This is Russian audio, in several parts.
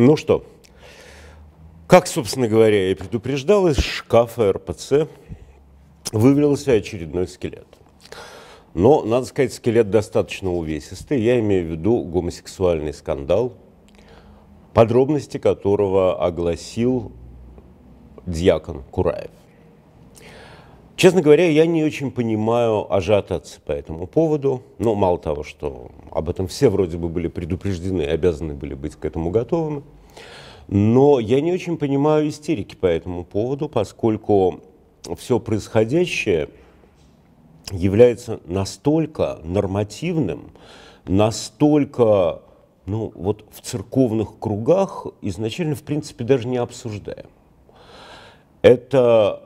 Ну что, как, собственно говоря, я предупреждал, из шкафа РПЦ вывелся очередной скелет. Но, надо сказать, скелет достаточно увесистый. Я имею в виду гомосексуальный скандал, подробности которого огласил дьякон Кураев. Честно говоря, я не очень понимаю ажиотации по этому поводу. Но мало того, что об этом все вроде бы были предупреждены и обязаны были быть к этому готовыми. Но я не очень понимаю истерики по этому поводу, поскольку все происходящее является настолько нормативным, настолько ну, вот в церковных кругах изначально, в принципе, даже не обсуждаем. Это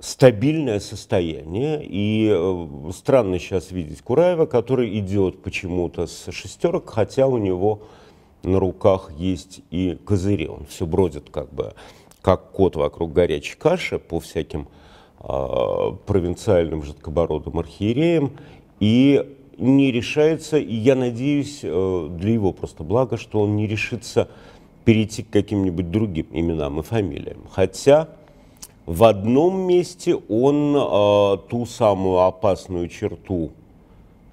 стабильное состояние. И э, странно сейчас видеть Кураева, который идет почему-то с шестерок, хотя у него на руках есть и козыри. Он все бродит как бы как кот вокруг горячей каши по всяким э, провинциальным жидкобородым архиереям и не решается, и я надеюсь, э, для его просто блага, что он не решится перейти к каким-нибудь другим именам и фамилиям. Хотя в одном месте он э, ту самую опасную черту,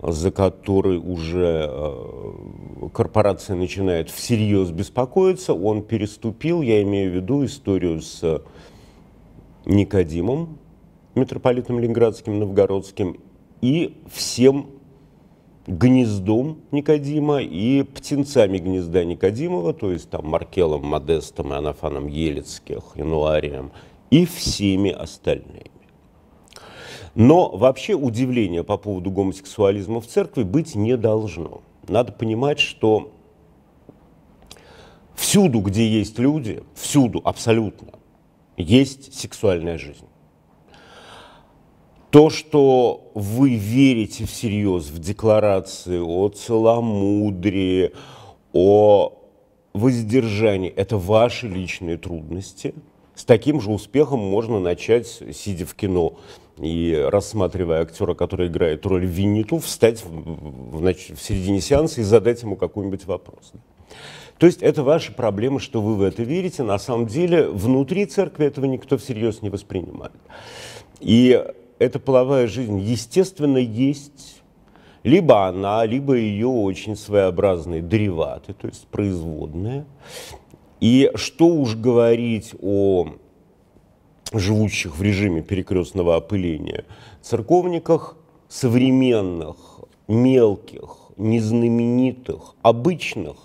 за которой уже э, корпорация начинает всерьез беспокоиться, он переступил, я имею в виду историю с Никодимом, митрополитом Ленинградским, Новгородским, и всем гнездом Никодима и птенцами гнезда Никодимова, то есть там Маркелом, Модестом, и Анафаном Елецких, Януарием – и всеми остальными. Но вообще удивления по поводу гомосексуализма в церкви быть не должно. Надо понимать, что всюду, где есть люди, всюду абсолютно, есть сексуальная жизнь. То, что вы верите всерьез в декларации о целомудрии, о воздержании, это ваши личные трудности – с таким же успехом можно начать, сидя в кино и рассматривая актера, который играет роль Винниту, встать в, в, в середине сеанса и задать ему какой-нибудь вопрос. То есть это ваша проблема, что вы в это верите. На самом деле внутри церкви этого никто всерьез не воспринимает. И эта половая жизнь, естественно, есть. Либо она, либо ее очень своеобразные дериваты, то есть производные. И что уж говорить о живущих в режиме перекрестного опыления церковниках, современных, мелких, незнаменитых, обычных,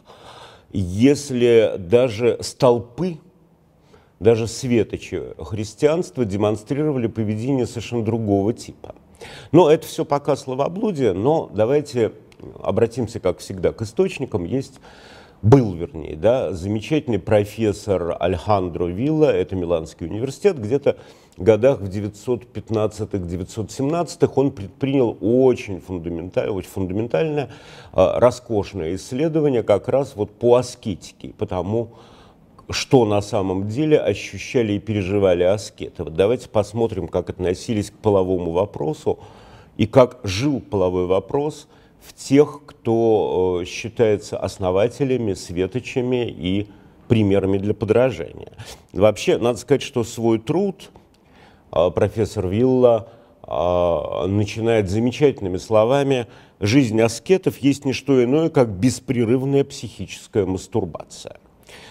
если даже столпы, даже светочи христианства демонстрировали поведение совершенно другого типа. Но это все пока словоблудие, но давайте обратимся, как всегда, к источникам. Есть был, вернее, да, замечательный профессор Альхандро Вилла, это Миланский университет, где-то в годах в 915-917 он предпринял очень фундаментальное, очень фундаментальное, а, роскошное исследование как раз вот по аскетике, потому что на самом деле ощущали и переживали аскеты. Вот давайте посмотрим, как относились к половому вопросу и как жил половой вопрос – в тех, кто э, считается основателями, светочами и примерами для подражания. Вообще, надо сказать, что свой труд э, профессор Вилла э, начинает замечательными словами «Жизнь аскетов есть не что иное, как беспрерывная психическая мастурбация».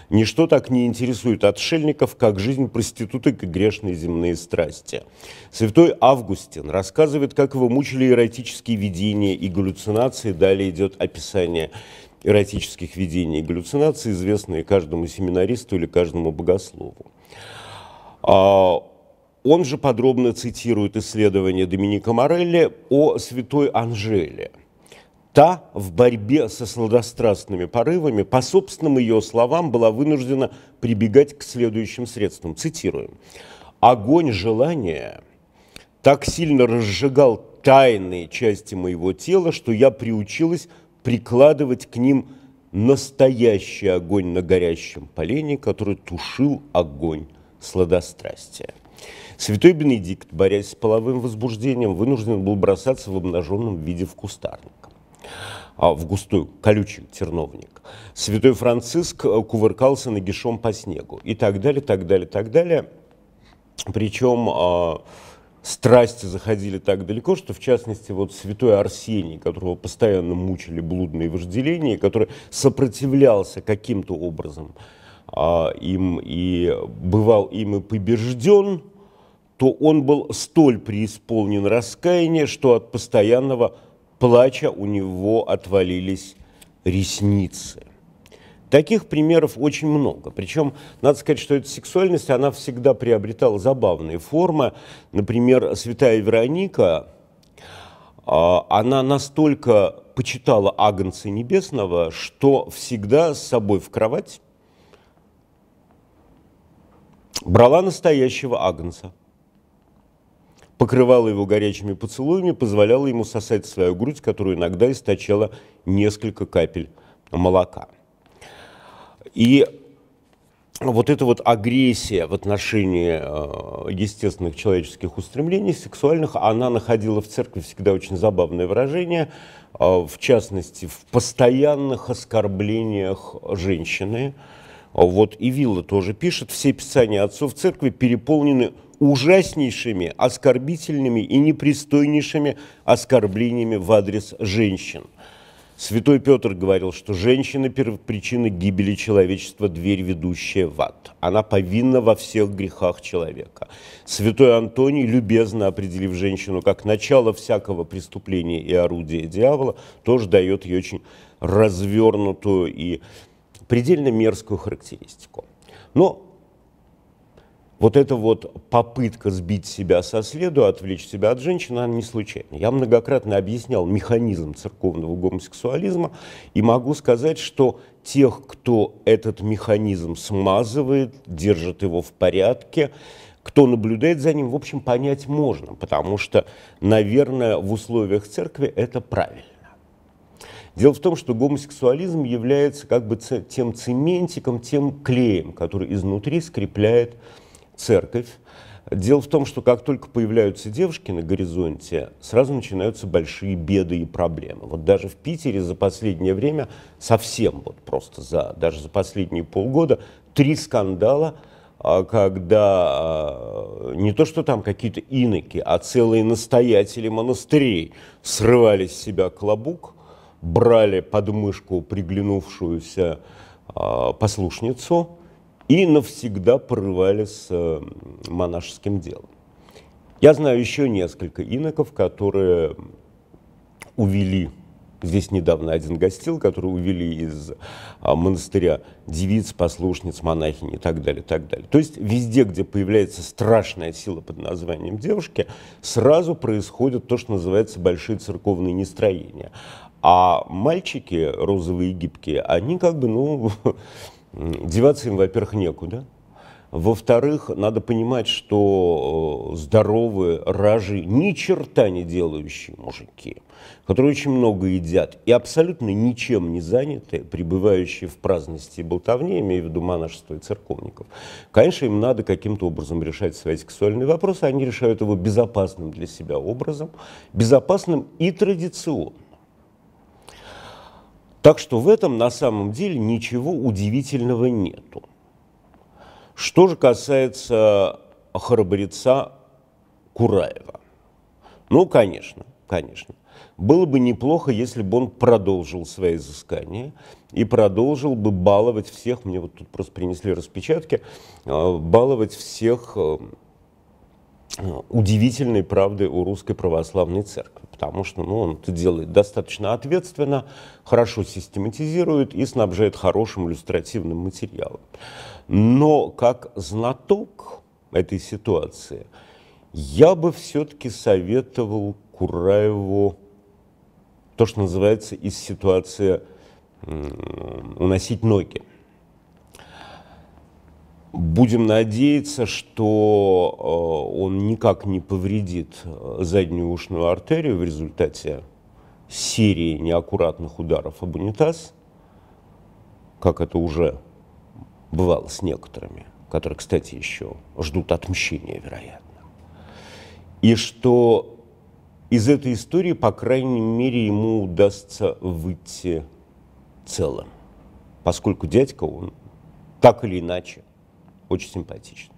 Ничто так не интересует отшельников, как жизнь проституток и грешные земные страсти. Святой Августин рассказывает, как его мучили эротические видения и галлюцинации. Далее идет описание эротических видений и галлюцинаций, известные каждому семинаристу или каждому богослову. А, он же подробно цитирует исследование Доминика Морелли о святой Анжеле – Та в борьбе со сладострастными порывами, по собственным ее словам, была вынуждена прибегать к следующим средствам. Цитируем. «Огонь желания так сильно разжигал тайные части моего тела, что я приучилась прикладывать к ним настоящий огонь на горящем полене, который тушил огонь сладострастия. Святой Бенедикт, борясь с половым возбуждением, вынужден был бросаться в обнаженном виде в кустарник. А, в густой колючий терновник. Святой Франциск э, кувыркался на гишом по снегу и так далее, так далее, так далее. Причем а, страсти заходили так далеко, что в частности вот святой Арсений, которого постоянно мучили блудные вожделения, который сопротивлялся каким-то образом а, им и бывал им и побежден, то он был столь преисполнен раскаяния, что от постоянного плача у него отвалились ресницы. Таких примеров очень много. Причем, надо сказать, что эта сексуальность, она всегда приобретала забавные формы. Например, святая Вероника, а, она настолько почитала Агнца Небесного, что всегда с собой в кровать брала настоящего Агнца покрывала его горячими поцелуями, позволяла ему сосать свою грудь, которую иногда источала несколько капель молока. И вот эта вот агрессия в отношении э, естественных человеческих устремлений, сексуальных, она находила в церкви всегда очень забавное выражение, э, в частности, в постоянных оскорблениях женщины. Вот и Вилла тоже пишет, все писания отцов церкви переполнены ужаснейшими, оскорбительными и непристойнейшими оскорблениями в адрес женщин. Святой Петр говорил, что женщина – причина гибели человечества, дверь, ведущая в ад. Она повинна во всех грехах человека. Святой Антоний, любезно определив женщину как начало всякого преступления и орудия дьявола, тоже дает ей очень развернутую и предельно мерзкую характеристику. Но вот эта вот попытка сбить себя со следу, отвлечь себя от женщины, она не случайна. Я многократно объяснял механизм церковного гомосексуализма и могу сказать, что тех, кто этот механизм смазывает, держит его в порядке, кто наблюдает за ним, в общем, понять можно, потому что, наверное, в условиях церкви это правильно. Дело в том, что гомосексуализм является как бы тем цементиком, тем клеем, который изнутри скрепляет церковь. Дело в том, что как только появляются девушки на горизонте, сразу начинаются большие беды и проблемы. Вот даже в Питере за последнее время, совсем вот просто за, даже за последние полгода, три скандала, а, когда а, не то что там какие-то иноки, а целые настоятели монастырей срывали с себя клобук, брали подмышку приглянувшуюся а, послушницу – и навсегда порывали с э, монашеским делом. Я знаю еще несколько иноков, которые увели, здесь недавно один гостил, которые увели из а, монастыря девиц, послушниц, монахинь и так далее, так далее. То есть везде, где появляется страшная сила под названием девушки, сразу происходит то, что называется большие церковные нестроения. А мальчики розовые и гибкие, они как бы, ну, деваться им, во-первых, некуда. Во-вторых, надо понимать, что э, здоровые, ражи, ни черта не делающие мужики, которые очень много едят и абсолютно ничем не заняты, пребывающие в праздности и болтовне, имею в виду монашество и церковников, конечно, им надо каким-то образом решать свои сексуальные вопросы, они решают его безопасным для себя образом, безопасным и традиционным. Так что в этом на самом деле ничего удивительного нету. Что же касается храбреца Кураева. Ну, конечно, конечно. Было бы неплохо, если бы он продолжил свои изыскания и продолжил бы баловать всех, мне вот тут просто принесли распечатки, э, баловать всех э, э, удивительной правдой у русской православной церкви потому что ну, он это делает достаточно ответственно, хорошо систематизирует и снабжает хорошим иллюстративным материалом. Но как знаток этой ситуации я бы все-таки советовал Кураеву то, что называется из ситуации уносить ноги. Будем надеяться, что э, он никак не повредит э, заднюю ушную артерию в результате серии неаккуратных ударов об унитаз, как это уже бывало с некоторыми, которые, кстати, еще ждут отмщения, вероятно. И что из этой истории, по крайней мере, ему удастся выйти целым, поскольку дядька он так или иначе – очень симпатично.